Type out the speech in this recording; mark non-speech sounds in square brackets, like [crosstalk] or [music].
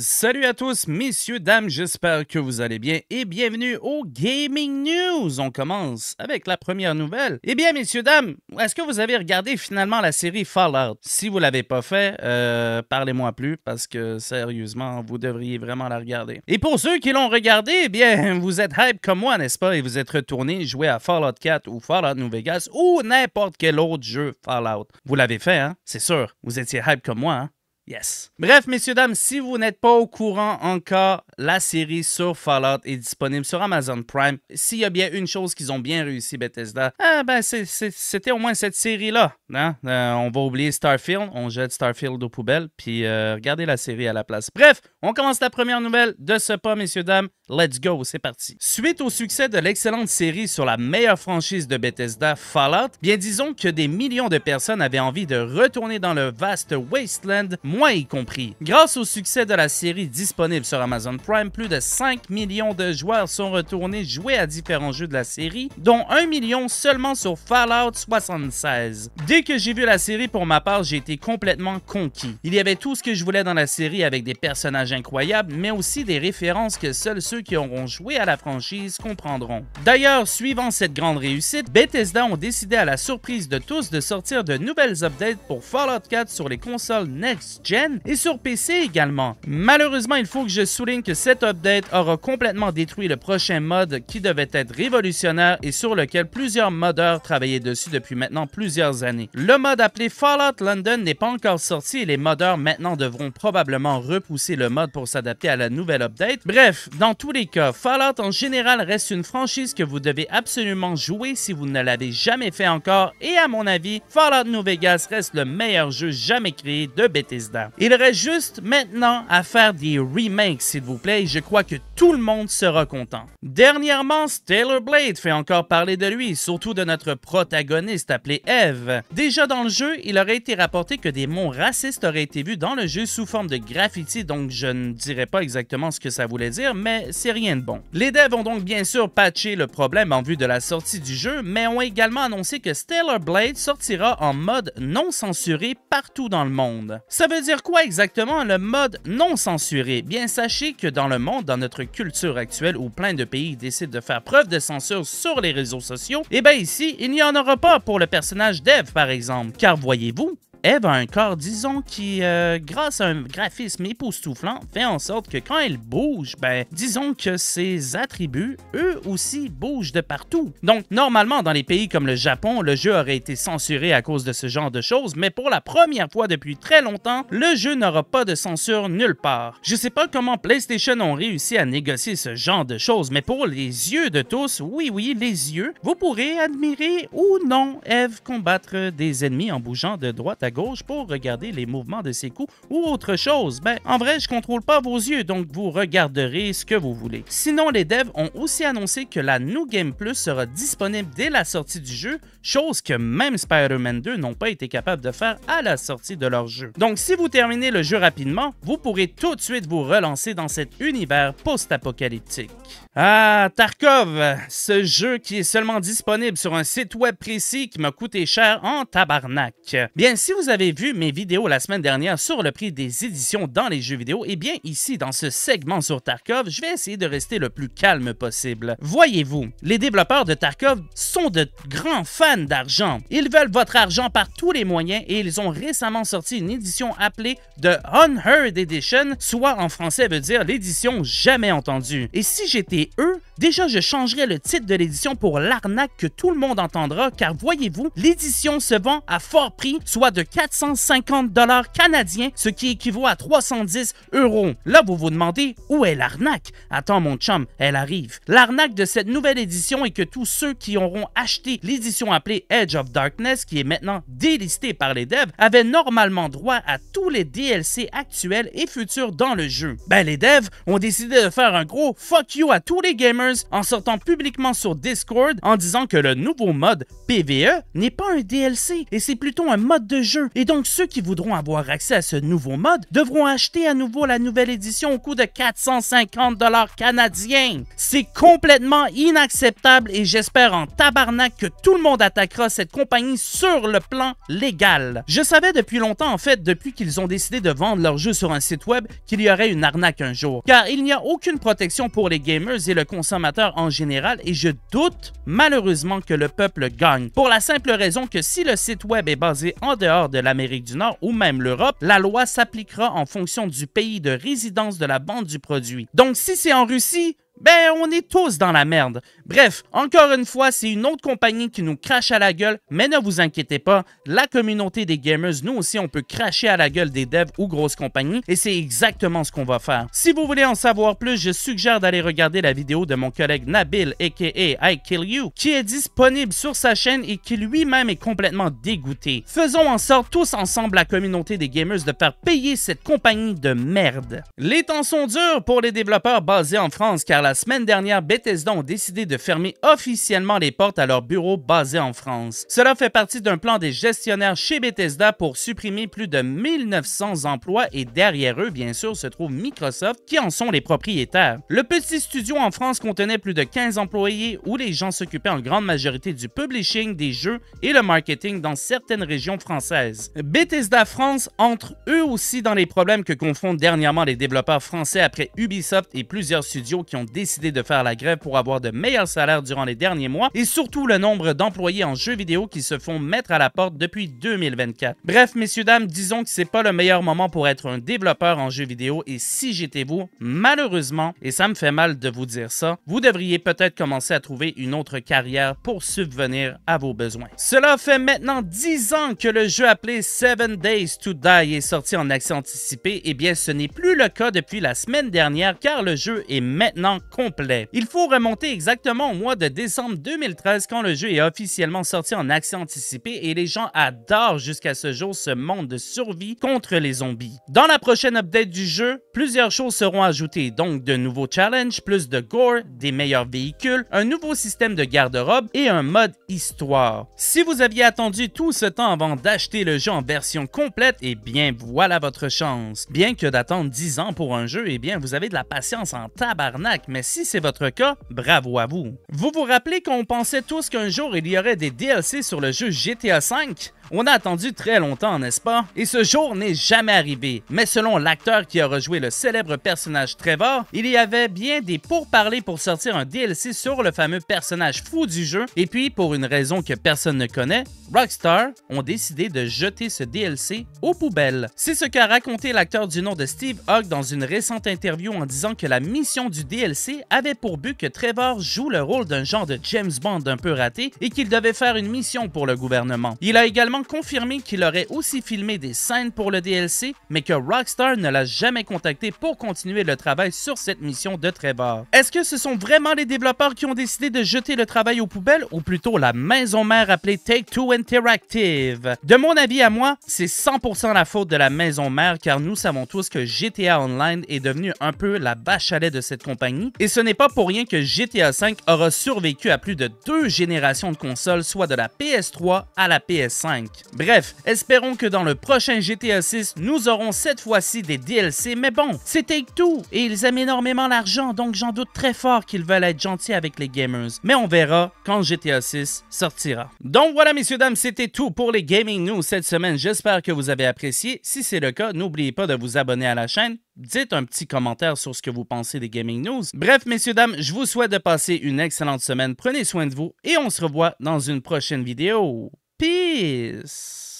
Salut à tous, messieurs, dames, j'espère que vous allez bien et bienvenue au Gaming News. On commence avec la première nouvelle. Eh bien, messieurs, dames, est-ce que vous avez regardé finalement la série Fallout? Si vous l'avez pas fait, euh, parlez-moi plus parce que sérieusement, vous devriez vraiment la regarder. Et pour ceux qui l'ont regardé, eh bien, [laughs] vous êtes hype comme moi, n'est-ce pas? Et vous êtes retourné jouer à Fallout 4 ou Fallout New Vegas ou n'importe quel autre jeu Fallout. Vous l'avez fait, hein? C'est sûr. Vous étiez hype comme moi, hein? Yes. Bref, messieurs, dames, si vous n'êtes pas au courant encore, la série sur Fallout est disponible sur Amazon Prime. S'il y a bien une chose qu'ils ont bien réussi, Bethesda, eh ben c'était au moins cette série-là. Hein? Euh, on va oublier Starfield, on jette Starfield aux poubelles, puis euh, regardez la série à la place. Bref, on commence la première nouvelle de ce pas, messieurs, dames. Let's go, c'est parti. Suite au succès de l'excellente série sur la meilleure franchise de Bethesda, Fallout, bien disons que des millions de personnes avaient envie de retourner dans le vaste wasteland, moi y compris. Grâce au succès de la série disponible sur Amazon Prime, plus de 5 millions de joueurs sont retournés jouer à différents jeux de la série, dont 1 million seulement sur Fallout 76. Dès que j'ai vu la série, pour ma part, j'ai été complètement conquis. Il y avait tout ce que je voulais dans la série avec des personnages incroyables, mais aussi des références que seuls ceux qui auront joué à la franchise comprendront. D'ailleurs, suivant cette grande réussite, Bethesda ont décidé à la surprise de tous de sortir de nouvelles updates pour Fallout 4 sur les consoles next-gen et sur PC également. Malheureusement, il faut que je souligne que cette update aura complètement détruit le prochain mode qui devait être révolutionnaire et sur lequel plusieurs modeurs travaillaient dessus depuis maintenant plusieurs années. Le mode appelé Fallout London n'est pas encore sorti et les modeurs maintenant devront probablement repousser le mode pour s'adapter à la nouvelle update. Bref, dans tous les cas, Fallout en général reste une franchise que vous devez absolument jouer si vous ne l'avez jamais fait encore et à mon avis, Fallout New Vegas reste le meilleur jeu jamais créé de Bethesda. Il reste juste maintenant à faire des remakes s'il vous plaît et je crois que tout le monde sera content. Dernièrement, Stellar Blade fait encore parler de lui, surtout de notre protagoniste appelé Eve. Déjà dans le jeu, il aurait été rapporté que des mots racistes auraient été vus dans le jeu sous forme de graffiti, donc je ne dirais pas exactement ce que ça voulait dire, mais c'est rien de bon. Les devs ont donc bien sûr patché le problème en vue de la sortie du jeu, mais ont également annoncé que Stellar Blade sortira en mode non censuré partout dans le monde. Ça veut dire quoi exactement le mode non censuré? Bien sachez que dans dans le monde, dans notre culture actuelle où plein de pays décident de faire preuve de censure sur les réseaux sociaux, eh bien ici, il n'y en aura pas pour le personnage d'Eve par exemple, car voyez-vous, Eve a un corps, disons, qui, euh, grâce à un graphisme époustouflant, fait en sorte que quand elle bouge, ben, disons que ses attributs, eux aussi, bougent de partout. Donc, normalement, dans les pays comme le Japon, le jeu aurait été censuré à cause de ce genre de choses, mais pour la première fois depuis très longtemps, le jeu n'aura pas de censure nulle part. Je sais pas comment PlayStation ont réussi à négocier ce genre de choses, mais pour les yeux de tous, oui, oui, les yeux, vous pourrez admirer ou non Eve combattre des ennemis en bougeant de droite à gauche pour regarder les mouvements de ses coups ou autre chose. Ben, en vrai, je contrôle pas vos yeux, donc vous regarderez ce que vous voulez. Sinon, les devs ont aussi annoncé que la New Game Plus sera disponible dès la sortie du jeu, chose que même Spider-Man 2 n'ont pas été capables de faire à la sortie de leur jeu. Donc, si vous terminez le jeu rapidement, vous pourrez tout de suite vous relancer dans cet univers post-apocalyptique. Ah, Tarkov, ce jeu qui est seulement disponible sur un site web précis qui m'a coûté cher en tabarnak. Bien, si vous avez vu mes vidéos la semaine dernière sur le prix des éditions dans les jeux vidéo, et eh bien ici dans ce segment sur Tarkov, je vais essayer de rester le plus calme possible. Voyez-vous, les développeurs de Tarkov sont de grands fans d'argent. Ils veulent votre argent par tous les moyens et ils ont récemment sorti une édition appelée The Unheard Edition, soit en français veut dire l'édition jamais entendue. Et si j'étais eux, Déjà, je changerais le titre de l'édition pour l'arnaque que tout le monde entendra, car voyez-vous, l'édition se vend à fort prix, soit de 450 dollars canadiens, ce qui équivaut à 310 euros. Là, vous vous demandez où est l'arnaque Attends mon chum, elle arrive. L'arnaque de cette nouvelle édition est que tous ceux qui auront acheté l'édition appelée Edge of Darkness, qui est maintenant délistée par les devs, avaient normalement droit à tous les DLC actuels et futurs dans le jeu. Ben les devs ont décidé de faire un gros fuck you à tous les gamers en sortant publiquement sur Discord en disant que le nouveau mode PVE n'est pas un DLC et c'est plutôt un mode de jeu et donc ceux qui voudront avoir accès à ce nouveau mode devront acheter à nouveau la nouvelle édition au coût de 450 dollars canadiens. C'est complètement inacceptable et j'espère en tabarnak que tout le monde attaquera cette compagnie sur le plan légal. Je savais depuis longtemps, en fait, depuis qu'ils ont décidé de vendre leur jeu sur un site web, qu'il y aurait une arnaque un jour, car il n'y a aucune protection pour les gamers et le consommateur en général, et je doute malheureusement que le peuple gagne, pour la simple raison que si le site web est basé en dehors de l'Amérique du Nord ou même l'Europe, la loi s'appliquera en fonction du pays de résidence de la bande du produit. Donc si c'est en Russie, ben, on est tous dans la merde. Bref, encore une fois, c'est une autre compagnie qui nous crache à la gueule, mais ne vous inquiétez pas, la communauté des gamers, nous aussi, on peut cracher à la gueule des devs ou grosses compagnies, et c'est exactement ce qu'on va faire. Si vous voulez en savoir plus, je suggère d'aller regarder la vidéo de mon collègue Nabil, aka I Kill You, qui est disponible sur sa chaîne et qui lui-même est complètement dégoûté. Faisons en sorte tous ensemble la communauté des gamers de faire payer cette compagnie de merde. Les temps sont durs pour les développeurs basés en France car la la semaine dernière, Bethesda ont décidé de fermer officiellement les portes à leur bureau basé en France. Cela fait partie d'un plan des gestionnaires chez Bethesda pour supprimer plus de 1900 emplois et derrière eux, bien sûr, se trouve Microsoft qui en sont les propriétaires. Le petit studio en France contenait plus de 15 employés où les gens s'occupaient en grande majorité du publishing des jeux et le marketing dans certaines régions françaises. Bethesda France entre eux aussi dans les problèmes que confrontent dernièrement les développeurs français après Ubisoft et plusieurs studios qui ont décidé de faire la grève pour avoir de meilleurs salaires durant les derniers mois et surtout le nombre d'employés en jeux vidéo qui se font mettre à la porte depuis 2024. Bref, messieurs, dames, disons que c'est pas le meilleur moment pour être un développeur en jeux vidéo et si j'étais vous, malheureusement, et ça me fait mal de vous dire ça, vous devriez peut-être commencer à trouver une autre carrière pour subvenir à vos besoins. Cela fait maintenant 10 ans que le jeu appelé Seven Days to Die est sorti en accès anticipé, et eh bien ce n'est plus le cas depuis la semaine dernière car le jeu est maintenant complet. Il faut remonter exactement au mois de décembre 2013 quand le jeu est officiellement sorti en accès anticipé et les gens adorent jusqu'à ce jour ce monde de survie contre les zombies. Dans la prochaine update du jeu, plusieurs choses seront ajoutées, donc de nouveaux challenges, plus de gore, des meilleurs véhicules, un nouveau système de garde-robe et un mode histoire. Si vous aviez attendu tout ce temps avant d'acheter le jeu en version complète, eh bien voilà votre chance. Bien que d'attendre 10 ans pour un jeu, eh bien vous avez de la patience en tabarnak, si c'est votre cas, bravo à vous. Vous vous rappelez qu'on pensait tous qu'un jour il y aurait des DLC sur le jeu GTA V? On a attendu très longtemps, n'est-ce pas? Et ce jour n'est jamais arrivé. Mais selon l'acteur qui a rejoué le célèbre personnage Trevor, il y avait bien des pourparlers pour sortir un DLC sur le fameux personnage fou du jeu. Et puis, pour une raison que personne ne connaît, Rockstar ont décidé de jeter ce DLC aux poubelles. C'est ce qu'a raconté l'acteur du nom de Steve Hogg dans une récente interview en disant que la mission du DLC avait pour but que Trevor joue le rôle d'un genre de James Bond un peu raté et qu'il devait faire une mission pour le gouvernement. Il a également confirmé qu'il aurait aussi filmé des scènes pour le DLC, mais que Rockstar ne l'a jamais contacté pour continuer le travail sur cette mission de Trevor. Est-ce que ce sont vraiment les développeurs qui ont décidé de jeter le travail aux poubelles, ou plutôt la maison mère appelée Take-Two Interactive? De mon avis à moi, c'est 100% la faute de la maison mère, car nous savons tous que GTA Online est devenu un peu la bâche à lait de cette compagnie, et ce n'est pas pour rien que GTA V aura survécu à plus de deux générations de consoles, soit de la PS3 à la PS5. Bref, espérons que dans le prochain GTA 6, nous aurons cette fois-ci des DLC, mais bon, c'était tout. et ils aiment énormément l'argent, donc j'en doute très fort qu'ils veulent être gentils avec les gamers. Mais on verra quand GTA 6 sortira. Donc voilà, messieurs, dames, c'était tout pour les Gaming News cette semaine. J'espère que vous avez apprécié. Si c'est le cas, n'oubliez pas de vous abonner à la chaîne dites un petit commentaire sur ce que vous pensez des gaming news. Bref, messieurs, dames, je vous souhaite de passer une excellente semaine. Prenez soin de vous et on se revoit dans une prochaine vidéo. Peace.